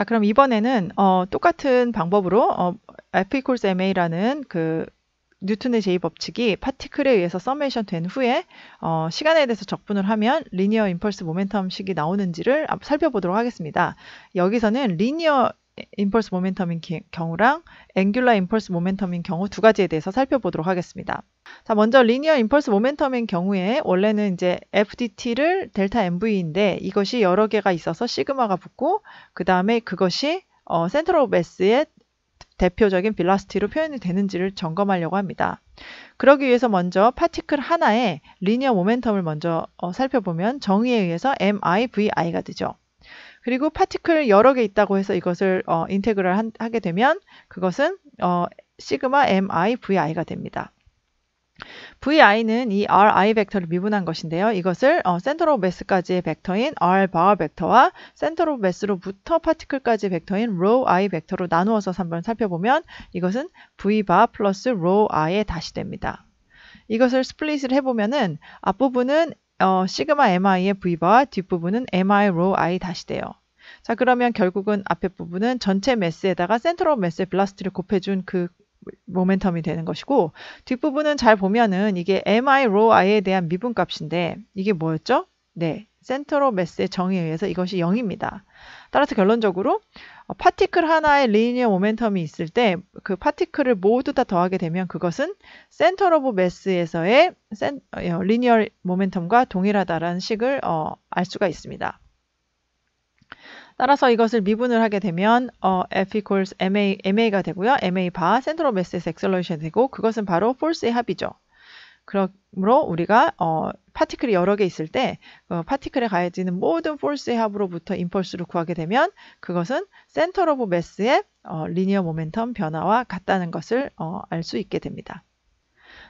자, 그럼 이번에는 어, 똑같은 방법으로 어, F equals ma라는 그 뉴턴의 제이 법칙이 파티클에 의해서 서메이션 된 후에 어, 시간에 대해서 적분을 하면 리니어 임펄스 모멘텀 식이 나오는지를 아, 살펴보도록 하겠습니다. 여기서는 리니어 임펄스 모멘텀인 경우랑 앵귤라 임펄스 모멘텀인 경우 두 가지에 대해서 살펴보도록 하겠습니다. 자, 먼저 리니어 임펄스 모멘텀인 경우에 원래는 이제 FDT를 델타 MV인데 이것이 여러 개가 있어서 시그마가 붙고 그 다음에 그것이 어, 센트오베스의 대표적인 빌라스티로 표현이 되는지를 점검하려고 합니다. 그러기 위해서 먼저 파티클 하나에 리니어 모멘텀을 먼저 어, 살펴보면 정의에 의해서 MIVI가 되죠. 그리고 파티클 여러 개 있다고 해서 이것을 어, 인테그럴 한, 하게 되면 그것은 어, 시그마 mi vi가 됩니다. vi는 이 ri 벡터를 미분한 것인데요. 이것을 어, 센터 오브 매스까지의 벡터인 r 바 벡터와 센터 오브 매스로부터 파티클까지 벡터인 rho i 벡터로 나누어서 한번 살펴보면 이것은 v 바 플러스 rho i 에 다시 됩니다. 이것을 스플릿을 해보면은 앞부분은 어, 시그마 mi의 v 바 뒷부분은 mi r o i 다시돼요. 자 그러면 결국은 앞에 부분은 전체 매스에다가 센트럴 매스의 블라스트를 곱해준 그 모멘텀이 되는 것이고 뒷부분은 잘 보면은 이게 mi r o i에 대한 미분값인데 이게 뭐였죠? 네, 센트로 매스의 정의에 의해서 이것이 0입니다. 따라서 결론적으로 어, 파티클 하나에 리니어 모멘텀이 있을 때 그 파티클을 모두 다 더하게 되면 그것은 센터 오브 매스에서의 어, 리니어 모멘텀과 동일하다라는 식을 어, 알 수가 있습니다. 따라서 이것을 미분을 하게 되면 어, F equals MA, MA가 되고요. MA 바 센터 오브 매스에서 엑셀러레이션이 되고 그것은 바로 force의 합이죠. 그러므로 우리가 어, 파티클이 여러 개 있을 때 어, 파티클에 가해지는 모든 force의 합으로부터 임펄스를 구하게 되면 그것은 센터 오브 매스의 어, 리니어 모멘텀 변화와 같다는 것을 어, 알수 있게 됩니다.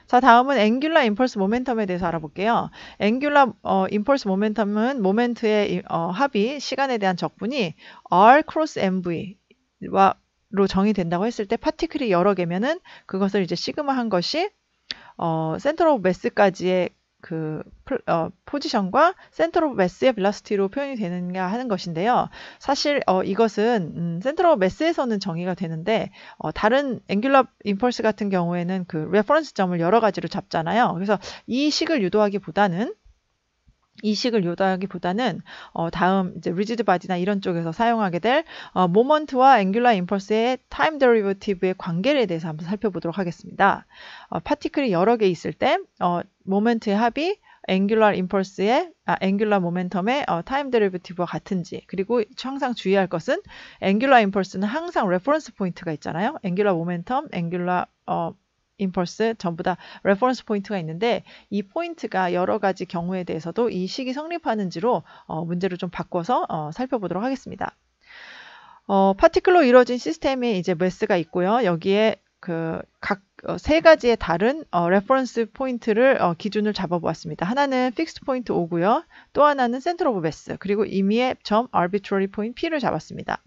자 다음은 앵귤라 임펄스 모멘텀에 대해서 알아볼게요. 앵귤라 어, 임펄스 모멘텀은 모멘트의 어, 합이 시간에 대한 적분이 r cross mv와 로 정의된다고 했을 때 파티클이 여러 개면은 그것을 이제 시그마 한 것이 어, 센터 오브 매스까지의 그 어, 포지션과 센터 로브 매스의 벨라스티로 표현이 되는가 하는 것인데요. 사실 어, 이것은 음, 센터 로브 매스에서는 정의가 되는데 어, 다른 앵귤러 임펄스 같은 경우에는 그 레퍼런스 점을 여러 가지로 잡잖아요. 그래서 이 식을 유도하기보다는 이식을 요다하기보다는 어, 다음 이제 리지드 바디나 이런 쪽에서 사용하게 될 어, 모먼트와 앵귤라 임펄스의 타임 데리버티브의 관계에 대해서 한번 살펴보도록 하겠습니다. 어, 파티클이 여러 개 있을 때 어, 모멘트의 합이 앵귤라 임펄스의 아, 앵귤라 모멘텀의 어, 타임 데리버티브와 같은지 그리고 항상 주의할 것은 앵귤라 임펄스는 항상 레퍼런스 포인트가 있잖아요. 앵귤라 모멘텀, 앵귤라 임펄스 전부 다 레퍼런스 포인트가 있는데 이 포인트가 여러 가지 경우에 대해서도 이 식이 성립하는지로 어, 문제를 좀 바꿔서 어, 살펴보도록 하겠습니다. 어, 파티클로 이루어진 시스템에 이제 메스가 있고요. 여기에 그 각세 어, 가지의 다른 어, 레퍼런스 포인트를 어, 기준을 잡아보았습니다. 하나는 픽스트 포인트 O고요. 또 하나는 센터 오브 매스 그리고 임의의 점 arbitrary point P를 잡았습니다.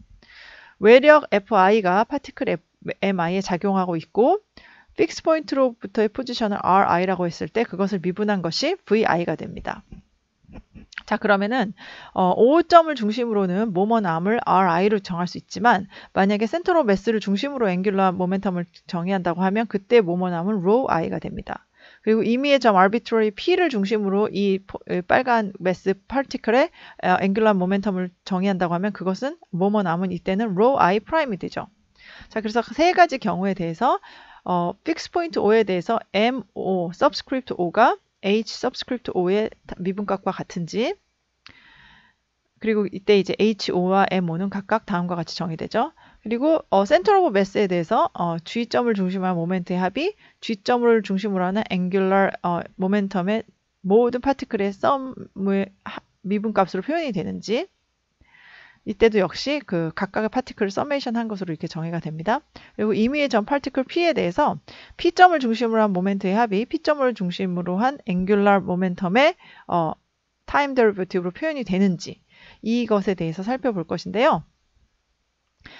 외력 FI가 파티클 MI에 작용하고 있고 픽스 포인트로부터의 포지션을 ri라고 했을 때 그것을 미분한 것이 vi가 됩니다. 자 그러면은 어, 5점을 중심으로는 모먼암을 ri로 정할 수 있지만 만약에 센터로 매스를 중심으로 앵귤러 모멘텀을 정의한다고 하면 그때 모먼암은 rho i가 됩니다. 그리고 임의의 점 arbitrary p를 중심으로 이 빨간 매스 파티클의 앵귤러 모멘텀을 정의한다고 하면 그것은 모먼암은 이때는 rho i 프라임이 되죠. 자 그래서 세 가지 경우에 대해서 어, 픽스 포인트 5에 대해서 MO subscript o 가 H subscript o 의미분값과 같은지 그리고 이때 이제 HO와 MO는 각각 다음과 같이 정의되죠. 그리고 어, 센터 오브 매스에 대해서 어, G점을 중심으로 한 모멘트의 합이 G점을 중심으로 하는 angular 어, 모멘텀의 모든 파티클의 썸의 미분값으로 표현이 되는지 이때도 역시 그 각각의 파티클을 서메이션 한 것으로 이렇게 정의가 됩니다. 그리고 임의의 전 파티클 P에 대해서 P점을 중심으로 한 모멘트의 합이 P점을 중심으로 한 앵귤러 모멘텀의 어, 타임 데리버티브로 표현이 되는지 이것에 대해서 살펴볼 것인데요.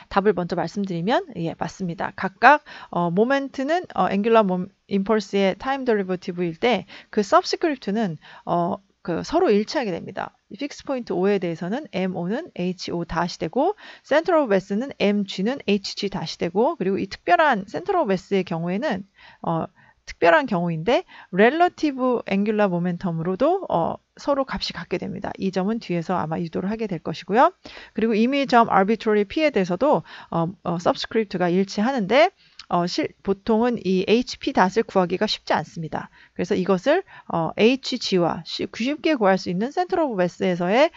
답을 먼저 말씀드리면 예 맞습니다. 각각 어, 모멘트는 어, 앵귤러 모, 임펄스의 타임 데리버티브일 때 그 서브스크립트는 어, 그 서로 일치하게 됩니다. 픽스 포인트 O에 대해서는 MO는 HO 다시 되고 센터 오브 S는 MG는 HG 다시 되고 그리고 이 특별한 센터 오브 S의 경우에는 어, 특별한 경우인데 relative angular m o m e n t u m 으로도 어, 서로 값이 같게 됩니다. 이 점은 뒤에서 아마 유도를 하게 될 것이고요. 그리고 이미 점 arbitrary p에 대해서도 어, 어, subscript가 일치하는데 어, 실, 보통은 이 hp닷을 구하기가 쉽지 않습니다. 그래서 이것을 어, hg와 쉽게 구할 수 있는 센터 오브 베스에서의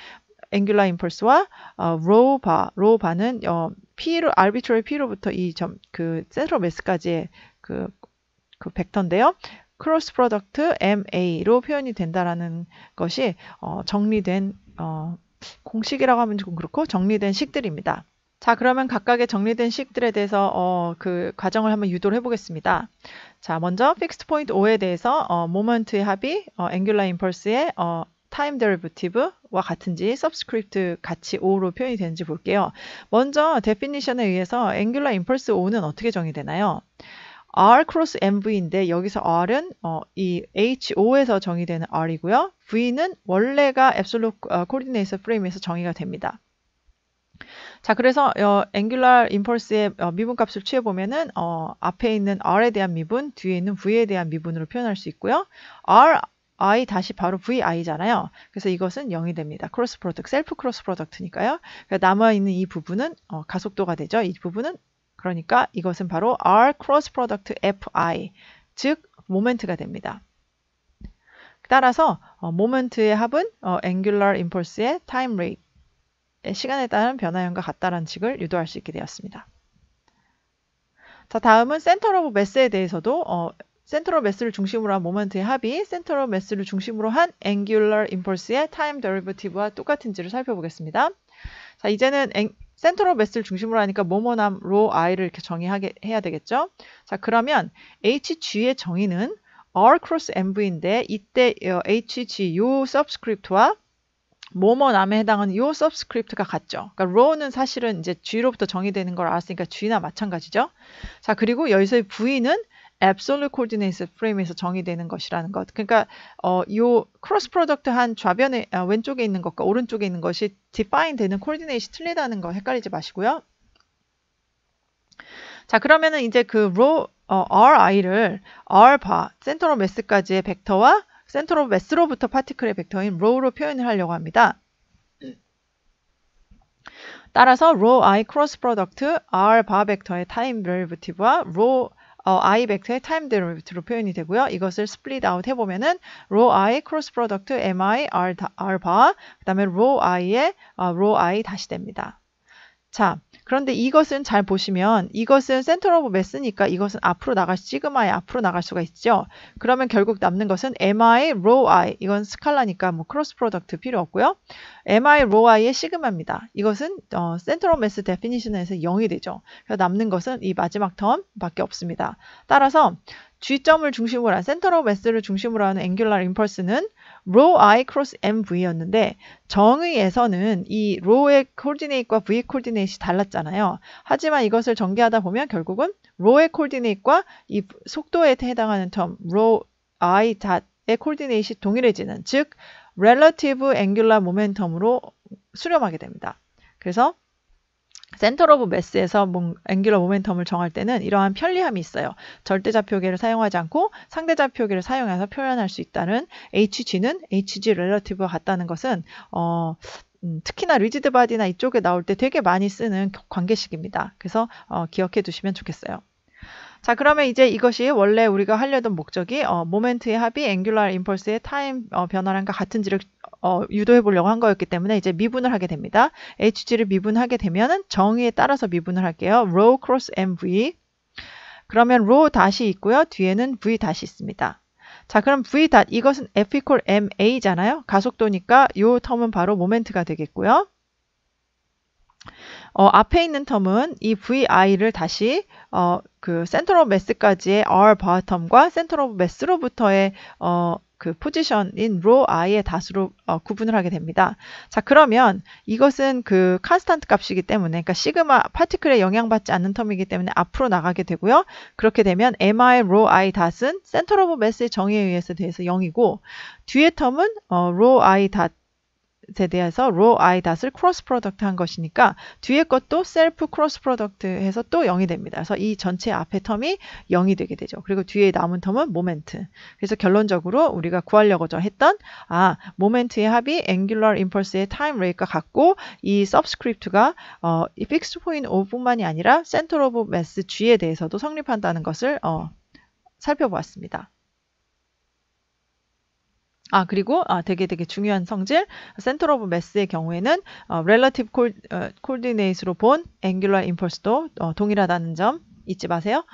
앵귤라 임펄스와 어, 로우 바, 로 바는 어, p로 a 비 b 럴 t p로부터 이 점 그 센터 매스까지의 그, 그 벡터인데요. 크로스 프로덕트 ma로 표현이 된다라는 것이 어, 정리된 어, 공식이라고 하면 조금 그렇고 정리된 식들입니다. 자, 그러면 각각의 정리된 식들에 대해서 어, 그 과정을 한번 유도를 해보겠습니다. 자, 먼저 픽스트 포인트 O에 대해서 어, 모먼트의 합이 어, 앵귤라 임펄스의 어, 타임 데리버티브와 같은지 서브스크립트 같이 O로 표현이 되는지 볼게요. 먼저 데피니션에 의해서 앵귤라 임펄스 O는 어떻게 정의되나요? R 크로 s MV인데 여기서 R은 어, 이 HO에서 정의되는 R이고요. V는 원래가 absolute o 어, c 앱솔루 n 코디네 f r a m e 에서 정의가 됩니다. 자, 그래서 어, 앵귤러 임펄스의 어, 미분값을 취해보면은 어, 앞에 있는 r에 대한 미분, 뒤에 있는 v에 대한 미분으로 표현할 수 있고요. r i 다시 바로 vi잖아요. 그래서 이것은 0이 됩니다. 크로스 프로덕트, 셀프 크로스 프로덕트니까요. 남아 있는 이 부분은 어, 가속도가 되죠. 이 부분은 그러니까 이것은 바로 r 크로스 프로덕트 fi 즉 모멘트가 됩니다. 따라서 어, 모멘트의 합은 어, angular impulse의 time rate 예, 시간에 따른 변화형과 같다란는 측을 유도할 수 있게 되었습니다. 자, 다음은 센터 오브 매스에 대해서도 어, 센터로 매스를 중심으로 한 모멘트의 합이 센터로 매스를 중심으로 한 angular i m p u 의 time derivative와 똑같은지를 살펴보겠습니다. 자, 이제는 앵, 센터로 매스를 중심으로 하니까 모모남 로 i를 이렇게 정의하게 해야 되겠죠. 자, 그러면 hg의 정의는 r cross mv인데 이때 어, hg 요 subscript와 뭐뭐 남에 해당하는 요 서브스크립트가 같죠. 그러니까 row는 사실은 이제 G로부터 정의되는 걸 알았으니까 G나 마찬가지죠. 자, 그리고 여기서의 V는 absolute coordinate frame에서 정의되는 것이라는 것. 그러니까 어, 요 cross product 한 좌변에 아, 왼쪽에 있는 것과 오른쪽에 있는 것이 define 되는 coordinate이 틀리다는 거 헷갈리지 마시고요. 자, 그러면은 이제 그 row 어, ri를 r 바 센터로 매스까지의 벡터와 센터로 매스로부터 파티클의 벡터인 로우로 표현을 하려고 합니다. 네. 따라서 row i 크로스 프로덕트 r 바 벡터의 타임 데리버티브와 row 어, i 벡터의 타임 데리버티브로 표현이 되고요. 이것을 스플릿 아웃 해보면은 row i 크로스 프로덕트 m i r r 바 그다음에 row i의 어, row i 다시 됩니다. 자, 그런데 이것은 잘 보시면 이것은 센터 오브 매스니까 이것은 앞으로 나갈 시그마에 앞으로 나갈 수가 있죠. 그러면 결국 남는 것은 mi, rho i 이건 스칼라니까 뭐 크로스 프로덕트 필요 없고요. mi, rho i의 시그마입니다. 이것은 센터 오브 매스 데피니션에서 0이 되죠. 그래서 남는 것은 이 마지막 텀밖에 없습니다. 따라서 G점을 중심으로 한 센터 오브 매스를 중심으로 하는 앵귤러 임펄스는 row i cross m v였는데 정의에서는 이 row의 코디네이트와 v 코디네이트이 달랐잖아요. 하지만 이것을 전개하다 보면 결국은 row의 코디네이트와 이 속도에 해당하는 점 row i 닷의 코디네이트이 동일해지는 즉 relative angular momentum으로 수렴하게 됩니다. 그래서 센터 오브 매스에서 앵귤러 모멘텀을 정할 때는 이러한 편리함이 있어요. 절대좌표계를 사용하지 않고 상대좌표계를 사용해서 표현할 수 있다는 HG는 HG 렐러티브와 같다는 것은 어, 음, 특히나 리지드 바디나 이쪽에 나올 때 되게 많이 쓰는 관계식입니다. 그래서 어, 기억해 두시면 좋겠어요. 자, 그러면 이제 이것이 원래 우리가 하려던 목적이 어, 모멘트의 합이 앵귤러 임펄스의 타임 어, 변화량과 같은지를 어, 유도해 보려고 한 거였기 때문에 이제 미분을 하게 됩니다. hg를 미분하게 되면은 정의에 따라서 미분을 할게요. rho cross mv 그러면 rho 다시 있고요. 뒤에는 v 다시 있습니다. 자 그럼 v 다 이것은 f equal ma잖아요. 가속도니까 요 텀은 바로 모멘트가 되겠고요. 어, 앞에 있는 텀은 이 vi를 다시 어, 그 센터 로브 매스까지의 r 바 텀과 센터 로브 매스로부터의 어, 그 포지션인 r o i의 다수로 어, 구분을 하게 됩니다. 자 그러면 이것은 그컨스턴트 값이기 때문에 그러니까 시그마 파티클에 영향받지 않는 텀이기 때문에 앞으로 나가게 되고요. 그렇게 되면 mi row i 닷은 센터 로브 매스의 정의에 의해서 돼서 0이고 뒤에 텀은 어, row i 닷 대해서 row i 닷을 cross product 한 것이니까 뒤에 것도 self cross product 해서 또 0이 됩니다. 그래서 이 전체 앞에 텀이 0이 되게 되죠. 그리고 뒤에 남은 텀은 moment. 그래서 결론적으로 우리가 구하려고 저 했던 아, e n t 의 합이 angular impulse의 time rate가 같고 이 subscript가 어, fixed point of뿐만이 아니라 center of mass g에 대해서도 성립한다는 것을 어, 살펴보았습니다. 아 그리고 아 되게 되게 중요한 성질 센터 오브 매스의 경우에는 어, relative 어, coordinate으로 본 angular impulse도 어, 동일하다는 점 잊지 마세요.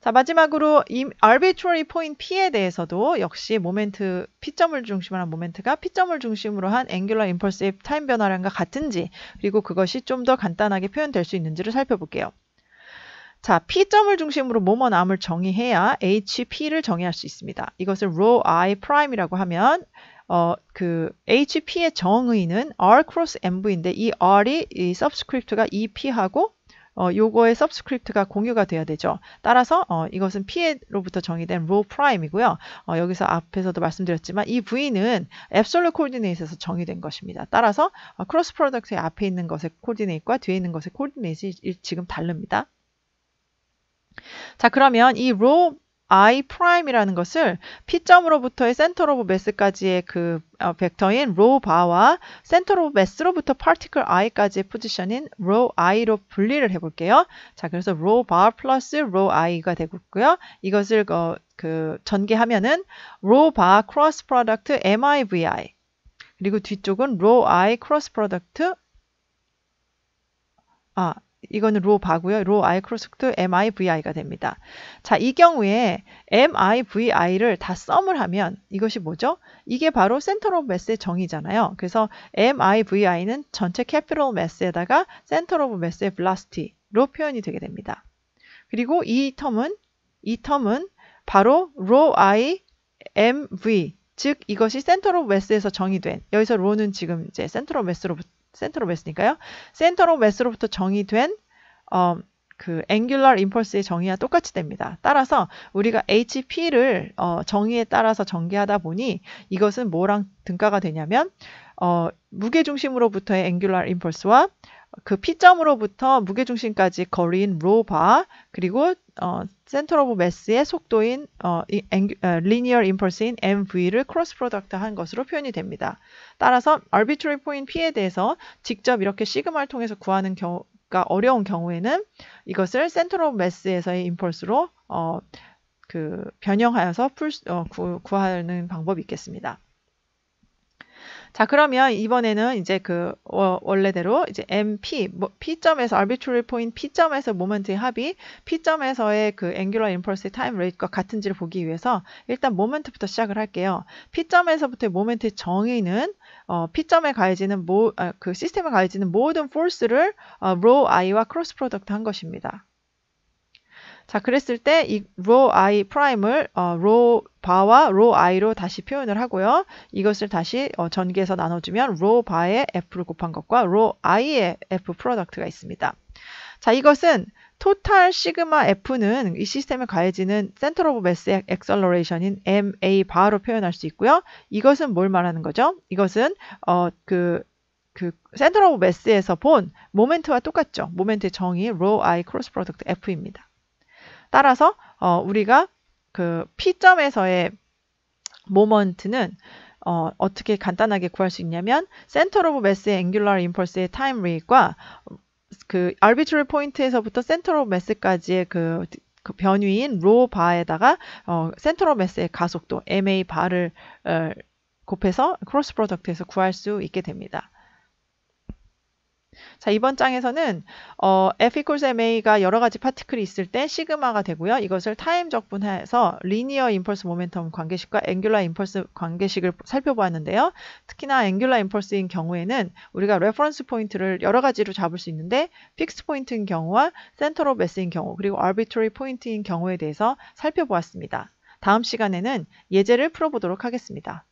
자 마지막으로 이 arbitrary point p에 대해서도 역시 모멘트 p점을 중심으로 한 모멘트가 p점을 중심으로 한 angular impulse의 타임 변화량과 같은지 그리고 그것이 좀 더 간단하게 표현될 수 있는지를 살펴볼게요. 자, P점을 중심으로 몸원 암을 정의해야 HP를 정의할 수 있습니다. 이것을 row i prime이라고 하면 어, 그 HP의 정의는 R cross MV인데 이 R이 이 subscript가 EP하고 어, 요거의 subscript가 공유가 돼야 되죠. 따라서 어, 이것은 P로부터 정의된 row prime이고요. 어, 여기서 앞에서도 말씀드렸지만 이 V는 absolute coordinate에서 정의된 것입니다. 따라서 어, cross product의 앞에 있는 것의 coordinate과 뒤에 있는 것의 coordinate이 지금 다릅니다. 자, 그러면 이 row i 프라임이라는 것을 P점으로부터의 센터 오브 매스까지의 그 어, 벡터인 row 바와 센터 오브 매스로부터 particle i까지의 포지션인 row i로 분리를 해볼게요. 자, 그래서 row 바 플러스 row i가 되고있고요 이것을 어, 그 전개하면은 row 바 cross product mivi 그리고 뒤쪽은 row i cross product 아 이거는 로 바고요. 로 i 크로스도 mivi가 됩니다. 자, 이 경우에 mivi를 다 썸을 하면 이것이 뭐죠? 이게 바로 센터 오브 매스의 정의잖아요. 그래서 mivi는 전체 캐피럴 매스에다가 센터 오브 매스의 velocity로 표현이 되게 됩니다. 그리고 이 텀은 이 텀은 바로 로 i mv 즉 이것이 센터 오브 매스에서 정의된 여기서 로는 지금 이제 센터 오브 매스로부터 센터로 메스니까요. 센터로 메스로부터 정의된 어, 그앵귤 g 임펄스의 정의와 똑같이 됩니다. 따라서 우리가 hp를 어, 정의에 따라서 전개하다 보니 이것은 뭐랑 등가가 되냐면 어, 무게 중심으로부터의 앵귤 g 임펄스와 그 P점으로부터 무게중심까지 거리인 로바 그리고 어, 센터 오브 매스의 속도인 어, 이, 앵, 어, 리니얼 e 펄스 i m p u 인 mv를 크로스 프로덕트 한 것으로 표현이 됩니다. 따라서 arbitrary point p에 대해서 직접 이렇게 시그마를 통해서 구하는 경우가 어려운 경우에는 이것을 센터 오브 매스에서의 임펄스로 어, 그 변형하여서 풀, 어, 구, 구하는 방법이 있겠습니다. 자, 그러면 이번에는 이제 그 어, 원래대로 이제 MP 뭐, P점에서 arbitrary point P점에서 모멘트의 합이 P점에서의 그 angular impulse의 time rate과 같은지를 보기 위해서 일단 모멘트부터 시작을 할게요. P점에서부터의 모멘트의 정의는 어, P점에 가해지는 모, 아, 그 시스템에 가해지는 모든 force를 어, row i와 cross product 한 것입니다. 자, 그랬을 때 이 row i p r i 을 어, row 바와 row i로 다시 표현을 하고요. 이것을 다시 어, 전개해서 나눠주면 row 바의 f를 곱한 것과 row i의 f 프로덕트가 있습니다. 자, 이것은 total sigma F는 이시스템에 가해지는 center 센터 오브 매스의 엑셀러레이션인 MA b a r 로 표현할 수 있고요. 이것은 뭘 말하는 거죠? 이것은 어그 그 센터 오브 매스에서 본 모멘트와 똑같죠. 모멘트의 정의 로 o w i 크로스 프로덕트 F입니다. 따라서 어, 우리가 그 P점에서의 모먼트는 어, 어떻게 간단하게 구할 수 있냐면 센터 오브 매스의 앵귤러 임펄스의 타임 레이트와 그알비 b i 포인트에서부터 센터 오브 매스까지의 그, 그 변위인 로 바에다가 어, 센터 오브 매스의 가속도 ma 바를 어, 곱해서 크로스 프로덕트에서 구할 수 있게 됩니다. 자, 이번 장에서는 어, F equals ma가 여러 가지 파티클이 있을 때 시그마가 되고요. 이것을 타임 적분해서 리니어 임펄스 모멘텀 관계식과 앵귤라 임펄스 관계식을 살펴보았는데요. 특히나 앵귤라 임펄스인 경우에는 우리가 레퍼런스 포인트를 여러 가지로 잡을 수 있는데 픽스 포인트인 경우와 센터 로베 스인 경우 그리고 a 비 b i t 포인트인 경우에 대해서 살펴보았습니다. 다음 시간에는 예제를 풀어보도록 하겠습니다.